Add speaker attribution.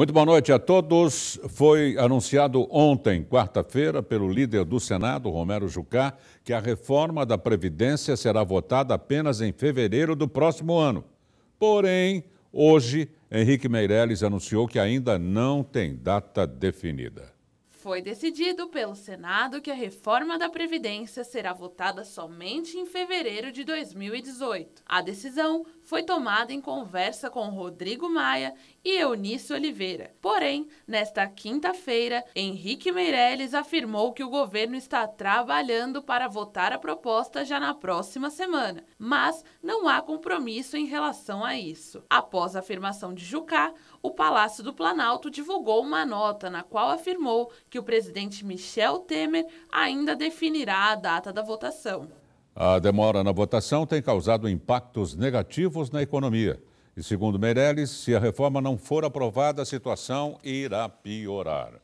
Speaker 1: Muito boa noite a todos. Foi anunciado ontem, quarta-feira, pelo líder do Senado, Romero Jucá, que a reforma da Previdência será votada apenas em fevereiro do próximo ano. Porém, hoje, Henrique Meirelles anunciou que ainda não tem data definida.
Speaker 2: Foi decidido pelo Senado que a reforma da Previdência será votada somente em fevereiro de 2018. A decisão foi tomada em conversa com Rodrigo Maia e Eunice Oliveira. Porém, nesta quinta-feira, Henrique Meirelles afirmou que o governo está trabalhando para votar a proposta já na próxima semana, mas não há compromisso em relação a isso. Após a afirmação de Jucá, o Palácio do Planalto divulgou uma nota na qual afirmou que o presidente Michel Temer ainda definirá a data da votação.
Speaker 1: A demora na votação tem causado impactos negativos na economia. E, segundo Meirelles, se a reforma não for aprovada, a situação irá piorar.